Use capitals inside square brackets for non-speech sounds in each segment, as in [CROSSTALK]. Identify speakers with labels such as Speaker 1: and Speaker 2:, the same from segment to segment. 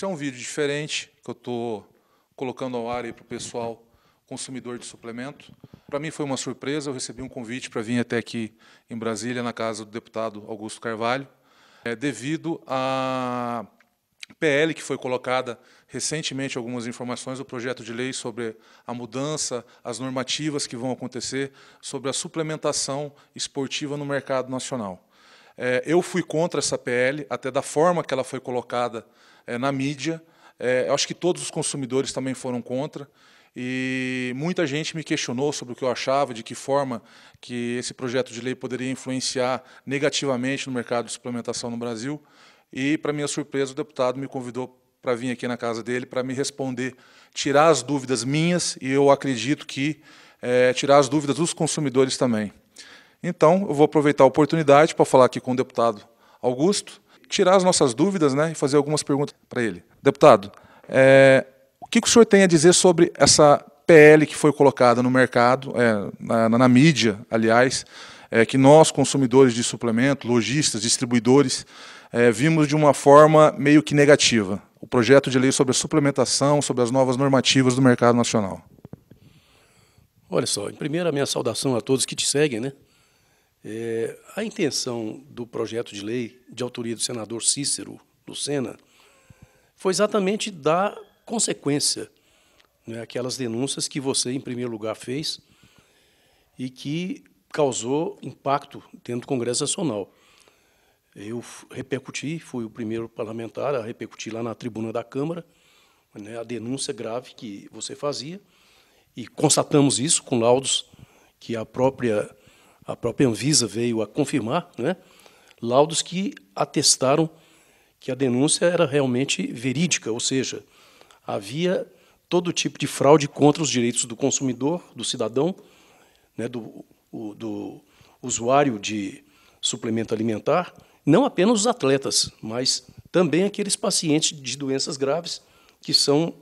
Speaker 1: Esse é um vídeo diferente que eu estou colocando ao ar para o pessoal consumidor de suplemento. Para mim foi uma surpresa, eu recebi um convite para vir até aqui em Brasília, na casa do deputado Augusto Carvalho, é, devido à PL que foi colocada recentemente, algumas informações, o projeto de lei sobre a mudança, as normativas que vão acontecer sobre a suplementação esportiva no mercado nacional. É, eu fui contra essa PL, até da forma que ela foi colocada é, na mídia. É, eu acho que todos os consumidores também foram contra. E muita gente me questionou sobre o que eu achava, de que forma que esse projeto de lei poderia influenciar negativamente no mercado de suplementação no Brasil. E, para minha surpresa, o deputado me convidou para vir aqui na casa dele para me responder, tirar as dúvidas minhas e eu acredito que é, tirar as dúvidas dos consumidores também. Então, eu vou aproveitar a oportunidade para falar aqui com o deputado Augusto tirar as nossas dúvidas né, e fazer algumas perguntas para ele. Deputado, é, o que, o senhor tem a dizer sobre essa PL que foi colocada no mercado, é, na, na, na, mídia, aliás, é, que nós, consumidores de suplemento, lojistas, distribuidores, é, vimos de uma forma meio que negativa. O projeto de lei sobre a suplementação, sobre as novas normativas do mercado nacional. Olha só,
Speaker 2: em minha saudação a todos que te seguem, né? É, a intenção do projeto de lei de autoria do senador Cícero Lucena foi exatamente dar consequência né, àquelas denúncias que você, em primeiro lugar, fez e que causou impacto dentro do Congresso Nacional. Eu repercuti, fui o primeiro parlamentar a repercutir lá na tribuna da Câmara né, a denúncia grave que você fazia e constatamos isso com laudos que a própria a própria Anvisa veio a confirmar, né, laudos que atestaram que a denúncia era realmente verídica, ou seja, havia todo tipo de fraude contra os direitos do consumidor, do cidadão, né, do, o, do usuário de suplemento alimentar, não apenas os atletas, mas também aqueles pacientes de doenças graves que são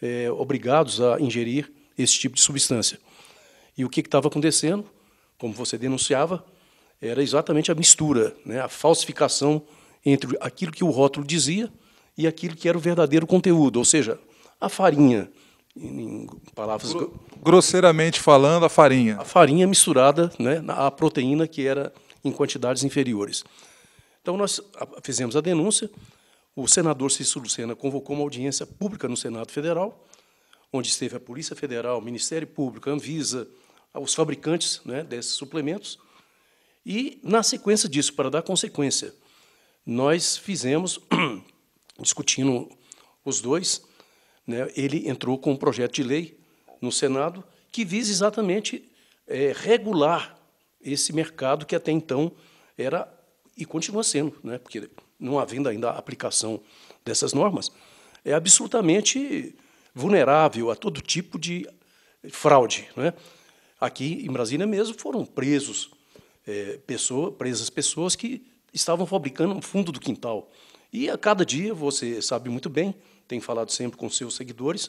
Speaker 2: é, obrigados a ingerir esse tipo de substância. E o que estava acontecendo? como você denunciava, era exatamente a mistura, né, a falsificação entre aquilo que o rótulo dizia e aquilo que era o verdadeiro conteúdo, ou seja, a farinha, em palavras Gro grosseiramente falando, a farinha. A farinha misturada né, à proteína que era em quantidades inferiores. Então nós fizemos a denúncia. O senador Cícero Lucena convocou uma audiência pública no Senado Federal, onde esteve a Polícia Federal, Ministério Público, Anvisa, aos fabricantes né, desses suplementos. E, na sequência disso, para dar consequência, nós fizemos, [CLEARS THROAT] discutindo os dois, né, ele entrou com um projeto de lei no Senado que visa exatamente é, regular esse mercado que até então era e continua sendo, né, porque não havendo ainda a aplicação dessas normas, é absolutamente vulnerável a todo tipo de fraude. Né? Aqui em Brasília mesmo foram presos é, pessoa, presas pessoas que estavam fabricando no fundo do quintal. E a cada dia, você sabe muito bem, tem falado sempre com seus seguidores,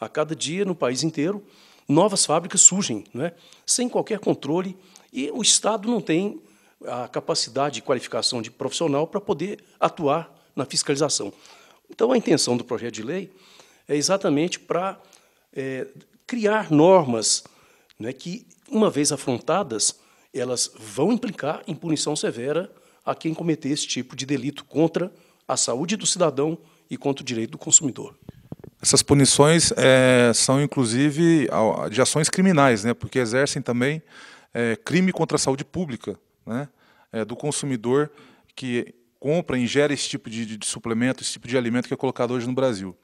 Speaker 2: a cada dia no país inteiro novas fábricas surgem, né? sem qualquer controle, e o Estado não tem a capacidade e qualificação de profissional para poder atuar na fiscalização. Então, a intenção do projeto de lei é exatamente para é, criar normas é que, uma vez afrontadas, elas vão implicar em punição severa a quem cometer esse tipo de delito contra a saúde do cidadão e contra o direito do consumidor.
Speaker 1: Essas punições é, são, inclusive, de ações criminais, né, porque exercem também é, crime contra a saúde pública né, é, do consumidor que compra, ingere esse tipo de, de suplemento, esse tipo de alimento que é colocado hoje no Brasil.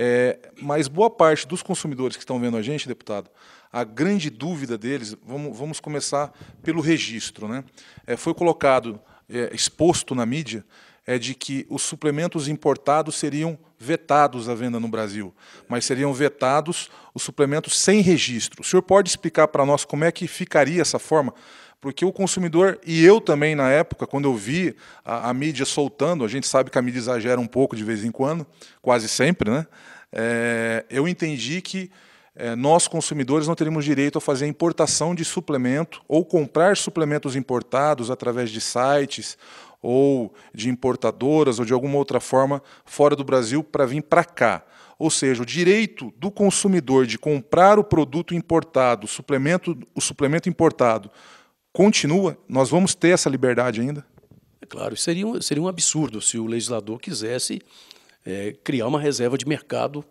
Speaker 1: É, mas boa parte dos consumidores que estão vendo a gente, deputado, a grande dúvida deles, vamos, vamos começar pelo registro. Né? É, foi colocado, é, exposto na mídia, é de que os suplementos importados seriam vetados à venda no Brasil, mas seriam vetados os suplementos sem registro. O senhor pode explicar para nós como é que ficaria essa forma? Porque o consumidor, e eu também na época, quando eu vi a, a mídia soltando, a gente sabe que a mídia exagera um pouco de vez em quando, quase sempre, né? É, eu entendi que é, nós, consumidores, não teríamos direito a fazer importação de suplemento ou comprar suplementos importados através de sites ou de importadoras ou de alguma outra forma fora do Brasil para vir para cá. Ou seja, o direito do consumidor de comprar o produto importado, suplemento, o suplemento importado continua, nós vamos ter essa liberdade ainda? É claro, seria
Speaker 2: um, seria um absurdo se o legislador quisesse é, criar uma reserva de mercado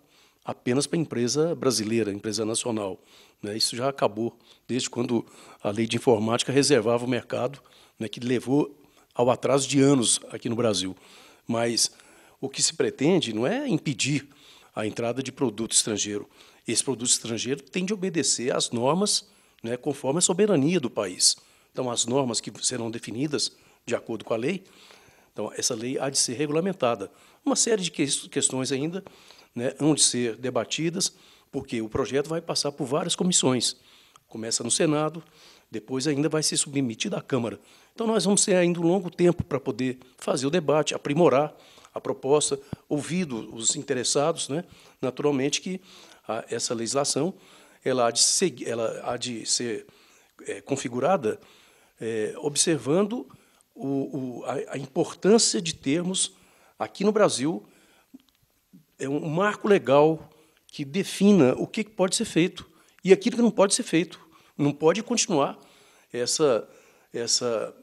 Speaker 2: apenas para a empresa brasileira, empresa nacional. Né? Isso já acabou, desde quando a lei de informática reservava o mercado, né, que levou ao atraso de anos aqui no Brasil. Mas o que se pretende não é impedir a entrada de produto estrangeiro. Esse produto estrangeiro tem de obedecer às normas né, conforme a soberania do país. Então, as normas que serão definidas de acordo com a lei, então, essa lei há de ser regulamentada. Uma série de questões ainda né, hão de ser debatidas, porque o projeto vai passar por várias comissões. Começa no Senado, depois ainda vai ser submetido à Câmara. Então, nós vamos ter ainda um longo tempo para poder fazer o debate, aprimorar a proposta, ouvido os interessados, né, naturalmente que a, essa legislação ela há de, seguir, ela há de ser é, configurada é, observando o, o, a, a, importância de termos aqui no Brasil é um marco legal que defina o que pode ser feito e aquilo que não pode ser feito. Não pode continuar essa essa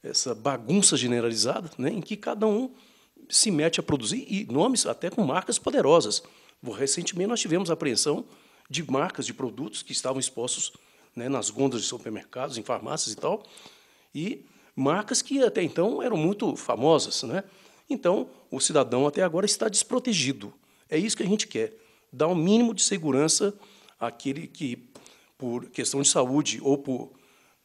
Speaker 2: essa bagunça generalizada, né, em que cada um se mete a produzir e nomes até com marcas poderosas. Recentemente nós tivemos a apreensão de marcas de produtos que estavam expostos né, nas gondas de supermercados, em farmácias e tal, e marcas que até então eram muito famosas. Né? Então, o cidadão até agora está desprotegido. É isso que a gente quer, dar o um mínimo de segurança àquele que, por questão de saúde ou por,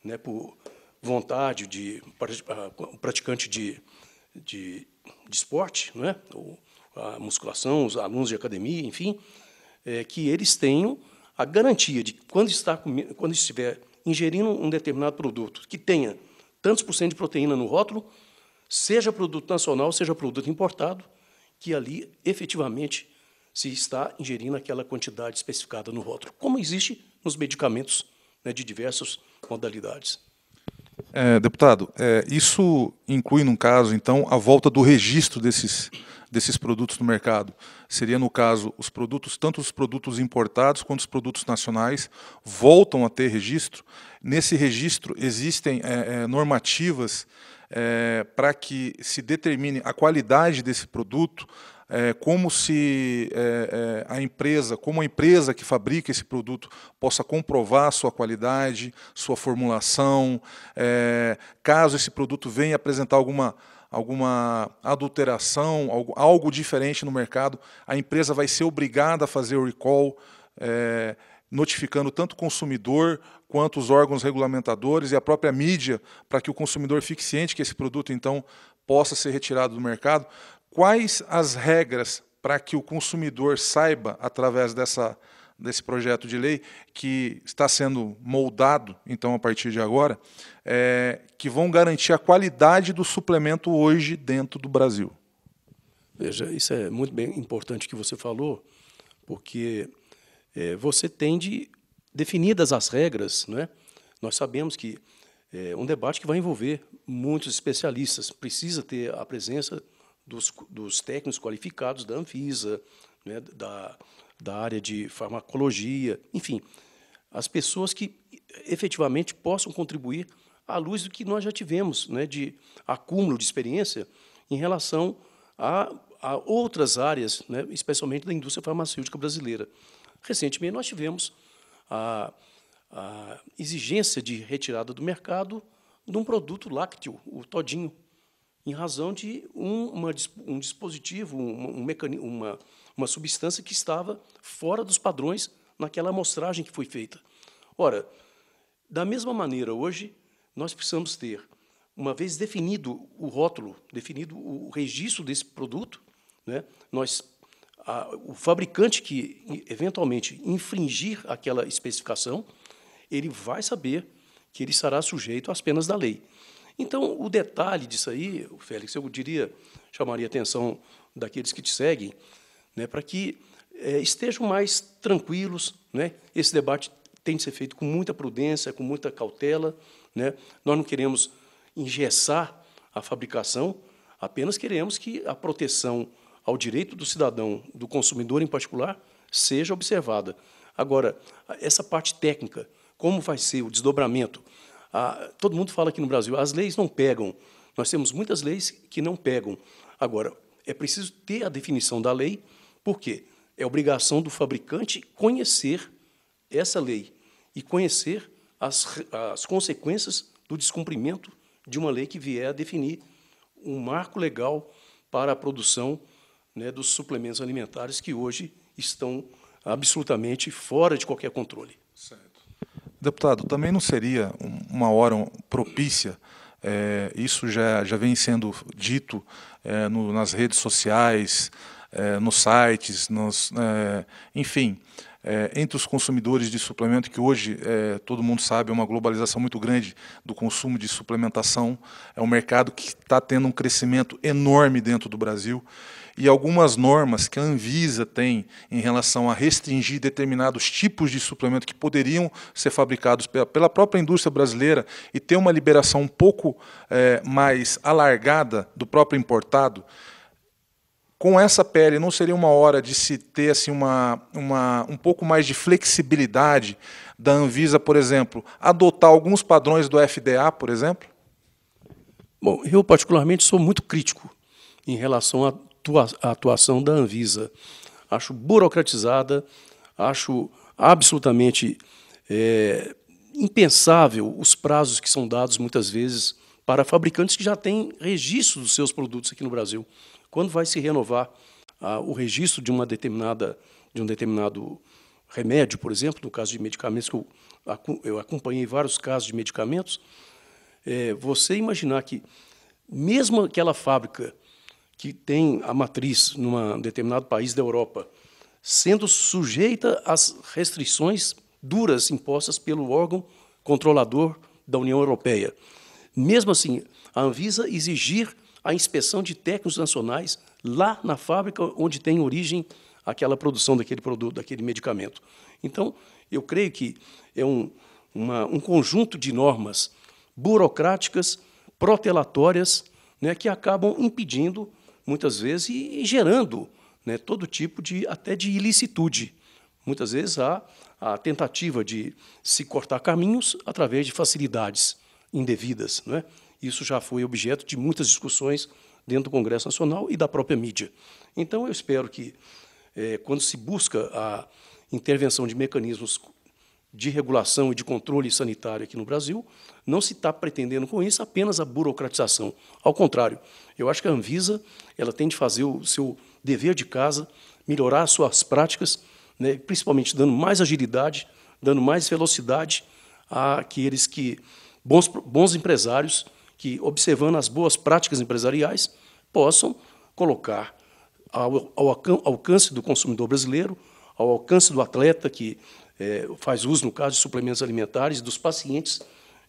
Speaker 2: né, por vontade de ah, o praticante de, de, de esporte, né, ou a musculação, os alunos de academia, enfim, é, que eles tenham a garantia de que quando, está, quando estiver ingerindo um determinado produto que tenha tantos por cento de proteína no rótulo, seja produto nacional, seja produto importado, que ali efetivamente se está ingerindo aquela quantidade especificada no rótulo, como existe nos medicamentos né, de diversas modalidades.
Speaker 1: É, deputado, é, isso inclui, num caso, então, a volta do registro desses desses produtos no mercado seria no caso os produtos tanto os produtos importados quanto os produtos nacionais voltam a ter registro nesse registro existem é, é, normativas é, para que se determine a qualidade desse produto é, como se é, é, a empresa, como a empresa que fabrica esse produto possa comprovar sua qualidade, sua formulação, caso esse produto venha apresentar alguma alguma adulteração, algo, algo diferente no mercado, a empresa vai ser obrigada a fazer o recall, é, notificando tanto o consumidor quanto os órgãos regulamentadores e a própria mídia, para que o consumidor fique ciente que esse produto, então, possa ser retirado do mercado. Quais as regras para que o consumidor saiba, através dessa desse projeto de lei que está sendo moldado, então, a partir de agora, é, que vão garantir a qualidade do suplemento hoje dentro do Brasil. Veja, isso é muito bem importante que você falou,
Speaker 2: porque é, você tem de definidas as regras, não é? Nós sabemos que é um debate que vai envolver muitos especialistas, precisa ter a presença dos, dos técnicos qualificados da Anvisa, né, da da área de farmacologia, enfim, as pessoas que efetivamente possam contribuir à luz do que nós já tivemos né, de acúmulo de experiência em relação a, a outras áreas, né, especialmente da indústria farmacêutica brasileira. Recentemente, nós tivemos a, a exigência de retirada do mercado de um produto lácteo, o todinho, em razão de um, uma, um dispositivo, um, um mecanismo, uma uma substância que estava fora dos padrões naquela amostragem que foi feita. Ora, da mesma maneira, hoje nós precisamos ter, uma vez definido o rótulo, definido o registro desse produto, né, nós a, o fabricante que eventualmente infringir aquela especificação, ele vai saber que ele estará sujeito às penas da lei. Então, o detalhe disso aí, Félix, eu diria, chamaria a atenção daqueles que te seguem, né, para que é, estejam mais tranquilos. Né? Esse debate tem de ser feito com muita prudência, com muita cautela. Né? Nós não queremos engessar a fabricação, apenas queremos que a proteção ao direito do cidadão, do consumidor em particular, seja observada. Agora, essa parte técnica, como vai ser o desdobramento? Ah, todo mundo fala aqui no Brasil, as leis não pegam. Nós temos muitas leis que não pegam. Agora, é preciso ter a definição da lei por quê? É obrigação do fabricante conhecer essa lei e conhecer as, as consequências do descumprimento de uma lei que vier a definir um marco legal para a produção né, dos suplementos alimentares que hoje estão absolutamente fora de qualquer controle. Certo.
Speaker 1: Deputado, também não seria uma hora propícia é, isso já, já vem sendo dito é, no, nas redes sociais, é, nos sites, nos, é, enfim, é, entre os consumidores de suplemento, que hoje todo mundo sabe é uma globalização muito grande do consumo de suplementação, é um mercado que está tendo um crescimento enorme dentro do Brasil e algumas normas que a Anvisa tem em relação a restringir determinados tipos de suplemento que poderiam ser fabricados pela própria indústria brasileira e ter uma liberação um pouco é, mais alargada do próprio importado, com essa pele, não seria uma hora de se ter assim, uma, uma, um pouco mais de flexibilidade da Anvisa, por exemplo, adotar alguns padrões do FDA, por exemplo?
Speaker 2: Bom, eu particularmente sou muito crítico em relação à atuação da Anvisa. Acho burocratizada, acho absolutamente é, impensável os prazos que são dados muitas vezes para fabricantes que já têm registro dos seus produtos aqui no Brasil. Quando vai se renovar ah, o registro de uma determinada de um determinado remédio, por exemplo, no caso de medicamentos que eu, eu acompanhei vários casos de medicamentos, é, você imaginar que mesmo aquela fábrica que tem a matriz um determinado país da Europa, sendo sujeita às restrições duras impostas pelo órgão controlador da União Europeia. Mesmo assim, a Anvisa exigir a inspeção de técnicos nacionais lá na fábrica onde tem origem aquela produção daquele produto, daquele medicamento. Então, eu creio que é um, uma, um conjunto de normas burocráticas, protelatórias, né, que acabam impedindo, muitas vezes, e, e gerando né, todo tipo de, até de ilicitude. Muitas vezes há a tentativa de se cortar caminhos através de facilidades indevidas. Não é? Isso já foi objeto de muitas discussões dentro do Congresso Nacional e da própria mídia. Então, eu espero que, é, quando se busca a intervenção de mecanismos de regulação e de controle sanitário aqui no Brasil, não se está pretendendo com isso apenas a burocratização. Ao contrário, eu acho que a Anvisa ela tem de fazer o seu dever de casa, melhorar as suas práticas, né, principalmente dando mais agilidade, dando mais velocidade àqueles que bons, bons empresários que, observando as boas práticas empresariais, possam colocar ao, alcance do consumidor brasileiro, ao alcance do atleta que é, faz uso, no caso, de suplementos alimentares, dos pacientes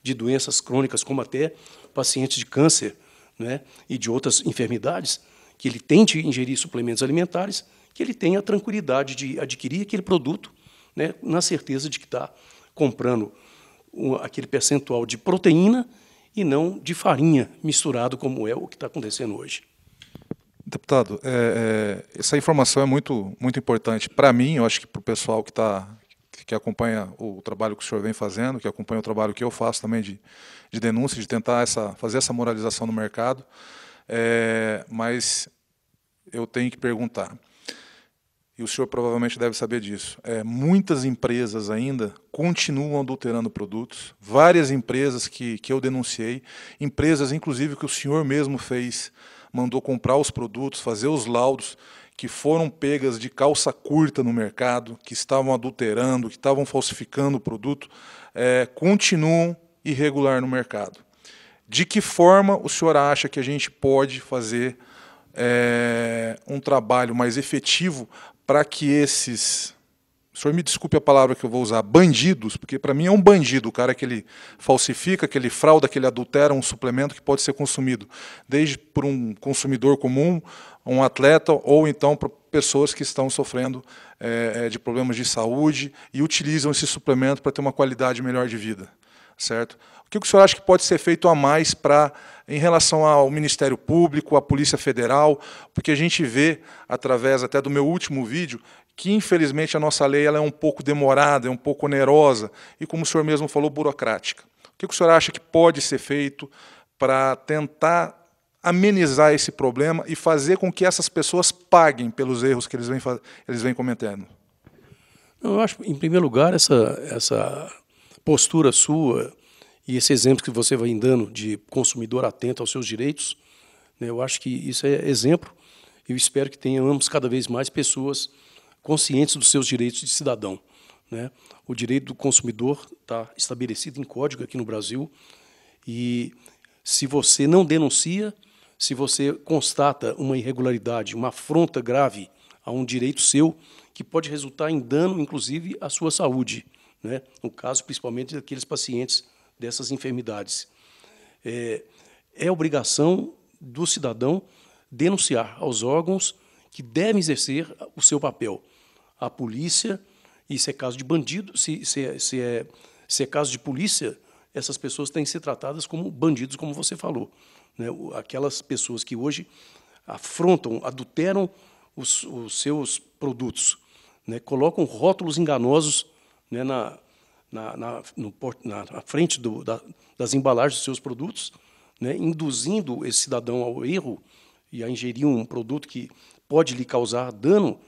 Speaker 2: de doenças crônicas, como até pacientes de câncer né, e de outras enfermidades, que ele tente ingerir suplementos alimentares, que ele tenha a tranquilidade de adquirir aquele produto, né, na certeza de que está comprando um, aquele percentual de proteína e não de farinha misturado, como é o que está acontecendo hoje.
Speaker 1: Deputado, é, é, essa informação é muito, muito importante para mim, eu acho que para o pessoal que está que acompanha o trabalho que o senhor vem fazendo, que acompanha o trabalho que eu faço também de, de denúncia, de tentar essa, fazer essa moralização no mercado. É, mas eu tenho que perguntar e o senhor provavelmente deve saber disso, é, muitas empresas ainda continuam adulterando produtos, várias empresas que, que eu denunciei, empresas inclusive que o senhor mesmo fez, mandou comprar os produtos, fazer os laudos, que foram pegas de calça curta no mercado, que estavam adulterando, que estavam falsificando o produto, é, continuam irregular no mercado. De que forma o senhor acha que a gente pode fazer é, um trabalho mais efetivo para que esses. O senhor me desculpe a palavra que eu vou usar, bandidos, porque para mim é um bandido o cara que ele falsifica, que ele frauda, que ele adultera um suplemento que pode ser consumido, desde por um consumidor comum, um atleta, ou então por pessoas que estão sofrendo é, de problemas de saúde e utilizam esse suplemento para ter uma qualidade melhor de vida certo? O que o senhor acha que pode ser feito a mais para em relação ao Ministério Público, à Polícia Federal, porque a gente vê através até do meu último vídeo que infelizmente a nossa lei ela é um pouco demorada, é um pouco onerosa e como o senhor mesmo falou, burocrática. O que o senhor acha que pode ser feito para tentar amenizar esse problema e fazer com que essas pessoas paguem pelos erros que eles vêm, eles vêm cometendo?
Speaker 2: Eu acho, em primeiro lugar, essa, essa postura sua e esse exemplo que você vai dando de consumidor atento aos seus direitos, né, eu acho que isso é exemplo. Eu espero que tenhamos cada vez mais pessoas conscientes dos seus direitos de cidadão. Né? O direito do consumidor está estabelecido em código aqui no Brasil e se você não denuncia, se você constata uma irregularidade, uma afronta grave a um direito seu, que pode resultar em dano, inclusive, à sua saúde né? no caso principalmente daqueles pacientes dessas enfermidades. É, é obrigação do cidadão denunciar aos órgãos que devem exercer o seu papel. A polícia, e se é caso de bandido, se, se, é, se, é, se é caso de polícia, essas pessoas têm que ser tratadas como bandidos, como você falou. Né? Aquelas pessoas que hoje afrontam, adulteram os, os seus produtos, né? colocam rótulos enganosos né, na, na, na, no, na frente do, da, das embalagens dos seus produtos, né, induzindo esse cidadão ao erro e a ingerir um produto que pode lhe causar dano,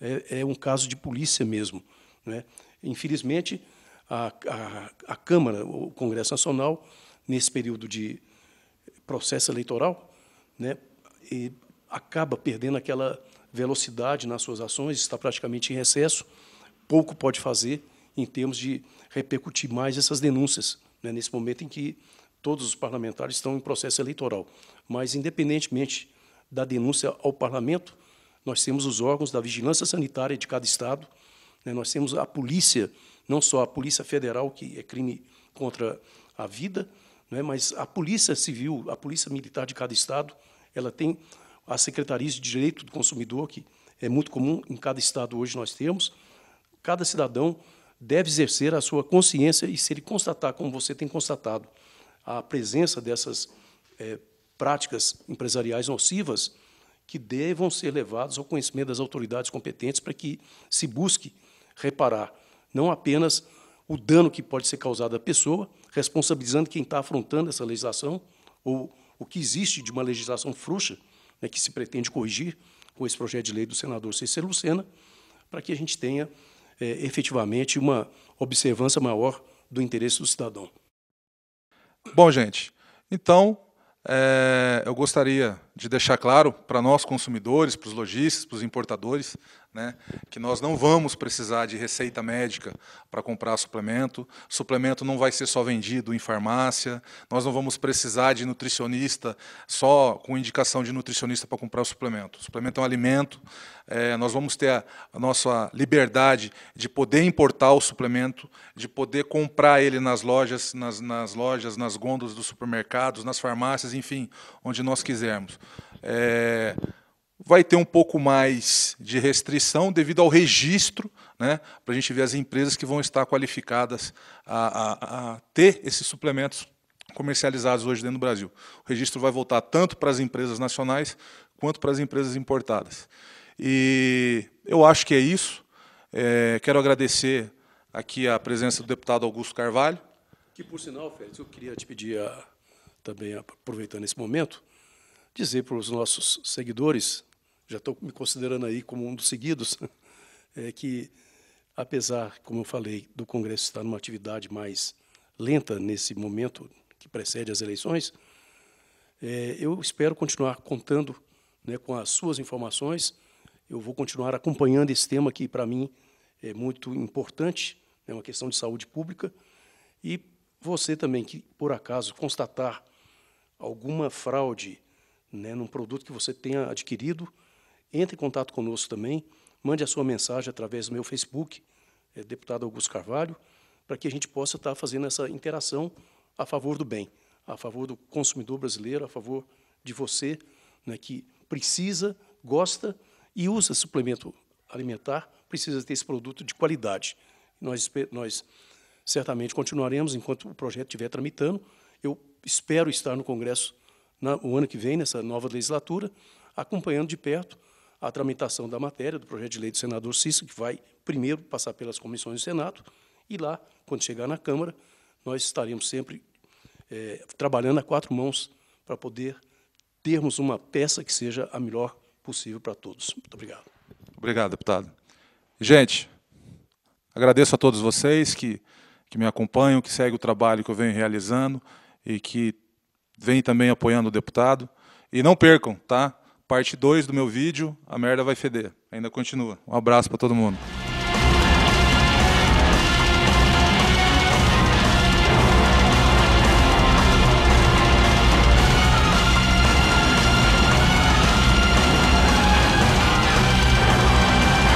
Speaker 2: é, é um caso de polícia mesmo. Né? Infelizmente, a, a, a, Câmara, o Congresso Nacional, nesse período de processo eleitoral, né, acaba perdendo aquela velocidade nas suas ações, está praticamente em recesso, pouco pode fazer em termos de repercutir mais essas denúncias, né, nesse momento em que todos os parlamentares estão em processo eleitoral. Mas, independentemente da denúncia ao parlamento, nós temos os órgãos da vigilância sanitária de cada estado, né, nós temos a polícia, não só a Polícia Federal, que é crime contra a vida, né, mas a Polícia Civil, a Polícia Militar de cada estado, ela tem as secretarias de direito do consumidor, que é muito comum em cada estado hoje nós temos. Cada cidadão deve exercer a sua consciência e se ele constatar, como você tem constatado, a presença dessas é, práticas empresariais nocivas, que devam ser levados ao conhecimento das autoridades competentes para que se busque reparar não apenas o dano que pode ser causado à pessoa, responsabilizando quem está afrontando essa legislação, ou o que existe de uma legislação frouxa, né, que se pretende corrigir com esse projeto de lei do senador Cícero Lucena, para que a gente tenha é, efetivamente uma observância maior do interesse do cidadão.
Speaker 1: Bom, gente, então é, eu gostaria de deixar claro para nós consumidores, para os lojistas, para os importadores, né, que nós não vamos precisar de receita médica para comprar suplemento. Suplemento não vai ser só vendido em farmácia. Nós não vamos precisar de nutricionista só com indicação de nutricionista para comprar o suplemento. O suplemento é um alimento. É, nós vamos ter a, a nossa liberdade de poder importar o suplemento, de poder comprar ele nas lojas, nas, nas lojas, nas gôndolas dos supermercados, nas farmácias, enfim, onde nós quisermos é, vai ter um pouco mais de restrição devido ao registro, né, para a gente ver as empresas que vão estar qualificadas a, a, a ter esses suplementos comercializados hoje dentro do Brasil. O registro vai voltar tanto para as empresas nacionais quanto para as empresas importadas. E eu acho que é isso. É, quero agradecer aqui a presença do deputado Augusto Carvalho.
Speaker 2: Que, por sinal, Félix, eu queria te pedir, a, também aproveitando esse
Speaker 1: momento, dizer para os nossos
Speaker 2: seguidores, já estou me considerando aí como um dos seguidos, [LAUGHS] é que, apesar, como eu falei, do Congresso estar numa atividade mais lenta nesse momento que precede as eleições, é, eu espero continuar contando né, com as suas informações. Eu vou continuar acompanhando esse tema que, para mim, é muito importante, é uma questão de saúde pública. E você também, que por acaso constatar alguma fraude né, num produto que você tenha adquirido, entre em contato conosco também, mande a sua mensagem através do meu Facebook, é, deputado Augusto Carvalho, para que a gente possa estar tá fazendo essa interação a favor do bem, a favor do consumidor brasileiro, a favor de você, né, que precisa, gosta e usa suplemento alimentar, precisa ter esse produto de qualidade. Nós, nós certamente continuaremos enquanto o projeto estiver tramitando. Eu espero estar no Congresso na, o ano que vem, nessa nova legislatura, acompanhando de perto a tramitação da matéria, do projeto de lei do senador Cícero, que vai primeiro passar pelas comissões do Senado, e lá, quando chegar na Câmara, nós estaremos sempre é, trabalhando a quatro mãos para poder termos uma peça que seja a melhor possível para todos. Muito obrigado.
Speaker 1: Obrigado, deputado. Gente, agradeço a todos vocês que, que me acompanham, que seguem o trabalho que eu venho realizando e que vem também apoiando o deputado. E não percam, tá? Parte 2 do meu vídeo, a merda vai feder. Ainda continua. Um abraço para todo mundo.